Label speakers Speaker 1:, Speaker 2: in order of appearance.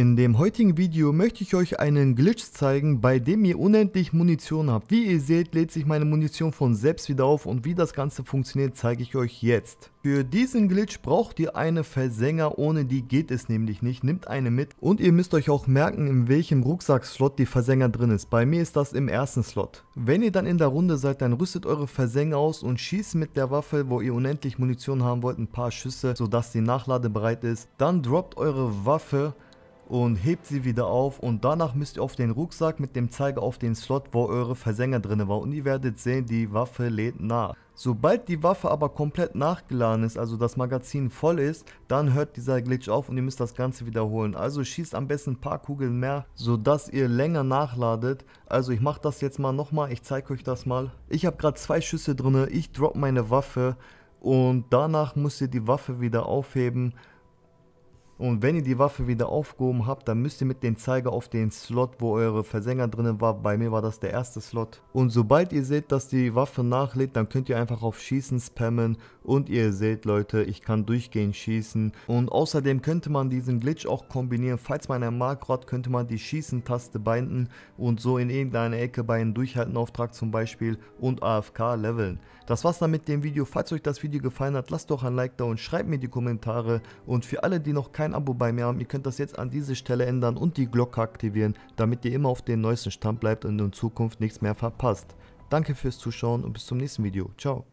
Speaker 1: In dem heutigen Video möchte ich euch einen Glitch zeigen, bei dem ihr unendlich Munition habt. Wie ihr seht, lädt sich meine Munition von selbst wieder auf und wie das Ganze funktioniert, zeige ich euch jetzt. Für diesen Glitch braucht ihr eine Versänger, ohne die geht es nämlich nicht. Nehmt eine mit und ihr müsst euch auch merken, in welchem Rucksackslot die Versänger drin ist. Bei mir ist das im ersten Slot. Wenn ihr dann in der Runde seid, dann rüstet eure Versänger aus und schießt mit der Waffe, wo ihr unendlich Munition haben wollt, ein paar Schüsse, sodass die Nachladebereit ist. Dann droppt eure Waffe und hebt sie wieder auf und danach müsst ihr auf den Rucksack mit dem Zeiger auf den Slot, wo eure Versänger drin war und ihr werdet sehen, die Waffe lädt nach. Sobald die Waffe aber komplett nachgeladen ist, also das Magazin voll ist, dann hört dieser Glitch auf und ihr müsst das Ganze wiederholen. Also schießt am besten ein paar Kugeln mehr, sodass ihr länger nachladet. Also ich mache das jetzt mal nochmal, ich zeige euch das mal. Ich habe gerade zwei Schüsse drin, ich drop meine Waffe und danach müsst ihr die Waffe wieder aufheben und wenn ihr die Waffe wieder aufgehoben habt, dann müsst ihr mit dem Zeiger auf den Slot, wo eure Versänger drin war, bei mir war das der erste Slot. Und sobald ihr seht, dass die Waffe nachlädt, dann könnt ihr einfach auf Schießen spammen und ihr seht Leute, ich kann durchgehend schießen. Und außerdem könnte man diesen Glitch auch kombinieren, falls man ein Makro hat, könnte man die Schießen-Taste binden und so in irgendeine Ecke bei einem Durchhaltenauftrag zum Beispiel und AFK leveln. Das war's dann mit dem Video, falls euch das Video gefallen hat, lasst doch ein Like da und schreibt mir die Kommentare und für alle, die noch keine kein Abo bei mir haben, ihr könnt das jetzt an diese Stelle ändern und die Glocke aktivieren, damit ihr immer auf den neuesten Stand bleibt und in Zukunft nichts mehr verpasst. Danke fürs Zuschauen und bis zum nächsten Video. Ciao.